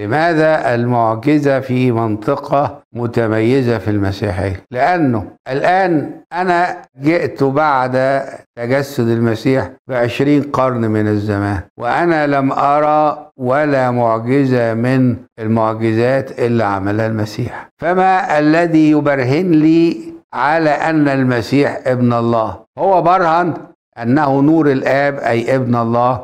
لماذا المعجزة في منطقة متميزة في المسيحية؟ لأنه الآن أنا جئت بعد تجسد المسيح بعشرين قرن من الزمان وأنا لم أرى ولا معجزة من المعجزات إلا عملها المسيح فما الذي يبرهن لي على أن المسيح ابن الله هو برهن أنه نور الآب أي ابن الله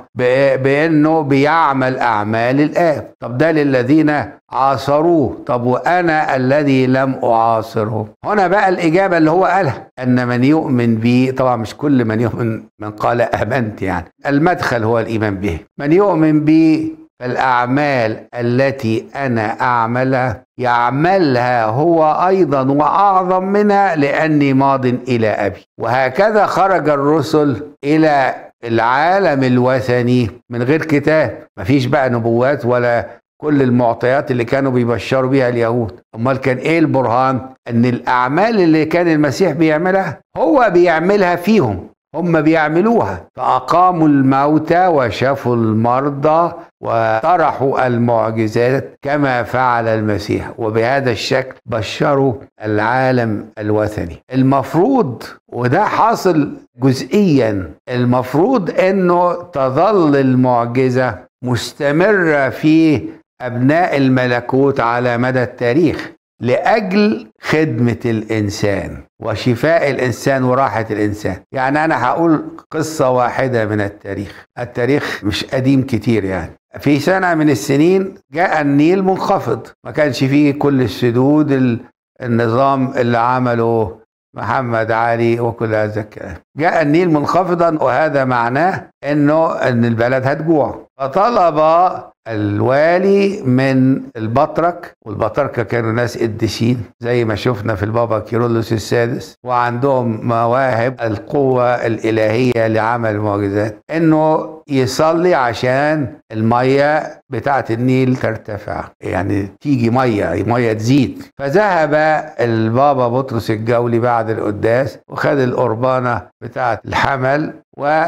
بأنه بيعمل أعمال الآب طب ده للذين عاصروه طب وأنا الذي لم أعاصره هنا بقى الإجابة اللي هو قالها أن من يؤمن به طبعا مش كل من يؤمن من قال آمنت يعني المدخل هو الإيمان به من يؤمن به فالاعمال التي انا اعملها يعملها هو ايضا واعظم منها لاني ماض الى ابي وهكذا خرج الرسل الى العالم الوثني من غير كتاب مفيش بقى نبوات ولا كل المعطيات اللي كانوا بيبشروا بيها اليهود امال كان ايه البرهان ان الاعمال اللي كان المسيح بيعملها هو بيعملها فيهم هم بيعملوها فأقاموا الموتى وشافوا المرضى وطرحوا المعجزات كما فعل المسيح وبهذا الشكل بشروا العالم الوثني المفروض وده حاصل جزئيا المفروض انه تظل المعجزه مستمره في ابناء الملكوت على مدى التاريخ لاجل خدمه الانسان وشفاء الانسان وراحه الانسان يعني انا هقول قصه واحده من التاريخ التاريخ مش قديم كتير يعني في سنه من السنين جاء النيل منخفض ما كانش فيه كل السدود النظام اللي عمله محمد علي وكل هذا الكلام جاء النيل منخفضا وهذا معناه انه ان البلد هتجوع فطلب الوالي من البطرك والبطركه كانوا ناس قديسين زي ما شفنا في البابا كيرلس السادس وعندهم مواهب القوه الالهيه لعمل المعجزات انه يصلي عشان الميه بتاعه النيل ترتفع يعني تيجي ميه ميه تزيد فذهب البابا بطرس الجولي بعد القداس وخد القربانه بتاعه الحمل و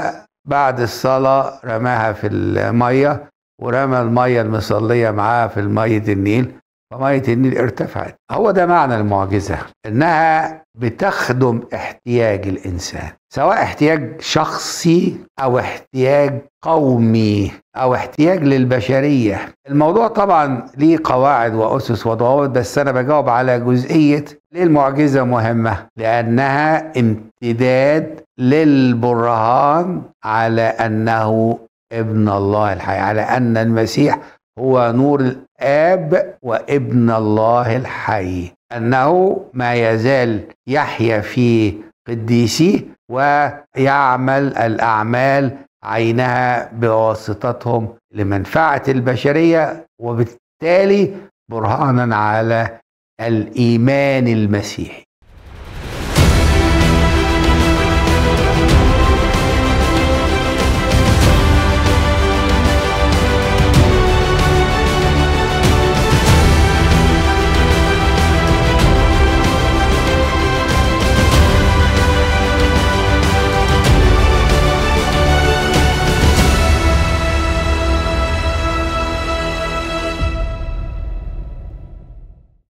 بعد الصلاة رماها في المية ورمى المية المصلية معاها في مية النيل ومية النيل ارتفعت هو ده معنى المعجزة إنها بتخدم احتياج الإنسان سواء احتياج شخصي أو احتياج قومي أو احتياج للبشرية الموضوع طبعا ليه قواعد وأسس وضوابط بس أنا بجاوب على جزئية ليه المعجزة مهمة لأنها امتداد للبرهان على أنه ابن الله الحي على أن المسيح هو نور الاب وابن الله الحي انه ما يزال يحيا في قديسيه ويعمل الاعمال عينها بواسطتهم لمنفعه البشريه وبالتالي برهانا على الايمان المسيحي